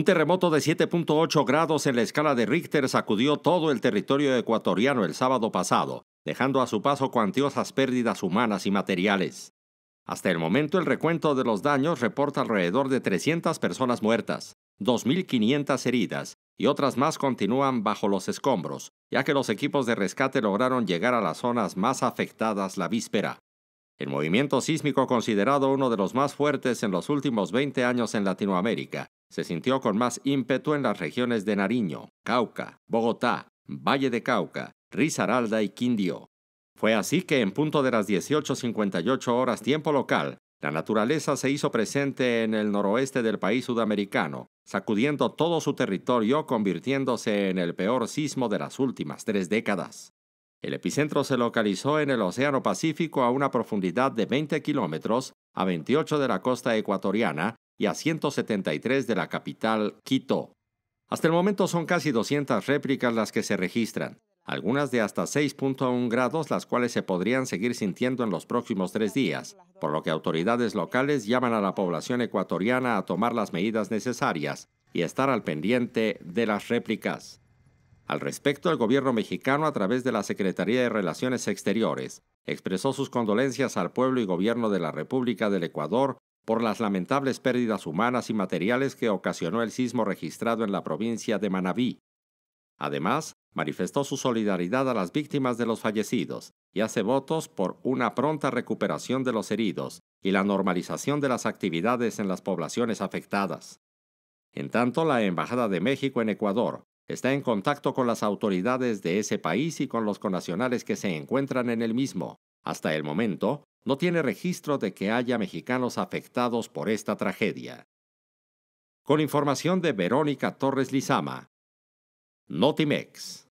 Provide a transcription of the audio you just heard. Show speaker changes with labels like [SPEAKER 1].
[SPEAKER 1] Un terremoto de 7.8 grados en la escala de Richter sacudió todo el territorio ecuatoriano el sábado pasado, dejando a su paso cuantiosas pérdidas humanas y materiales. Hasta el momento el recuento de los daños reporta alrededor de 300 personas muertas, 2.500 heridas y otras más continúan bajo los escombros, ya que los equipos de rescate lograron llegar a las zonas más afectadas la víspera. El movimiento sísmico considerado uno de los más fuertes en los últimos 20 años en Latinoamérica se sintió con más ímpetu en las regiones de Nariño, Cauca, Bogotá, Valle de Cauca, Risaralda y Quindío. Fue así que en punto de las 18.58 horas tiempo local, la naturaleza se hizo presente en el noroeste del país sudamericano, sacudiendo todo su territorio, convirtiéndose en el peor sismo de las últimas tres décadas. El epicentro se localizó en el Océano Pacífico a una profundidad de 20 kilómetros a 28 de la costa ecuatoriana y a 173 de la capital, Quito. Hasta el momento son casi 200 réplicas las que se registran, algunas de hasta 6.1 grados, las cuales se podrían seguir sintiendo en los próximos tres días, por lo que autoridades locales llaman a la población ecuatoriana a tomar las medidas necesarias y estar al pendiente de las réplicas. Al respecto, el gobierno mexicano, a través de la Secretaría de Relaciones Exteriores, expresó sus condolencias al pueblo y gobierno de la República del Ecuador por las lamentables pérdidas humanas y materiales que ocasionó el sismo registrado en la provincia de Manabí. Además, manifestó su solidaridad a las víctimas de los fallecidos y hace votos por una pronta recuperación de los heridos y la normalización de las actividades en las poblaciones afectadas. En tanto, la Embajada de México en Ecuador está en contacto con las autoridades de ese país y con los conacionales que se encuentran en el mismo. Hasta el momento, no tiene registro de que haya mexicanos afectados por esta tragedia. Con información de Verónica Torres Lizama, Notimex.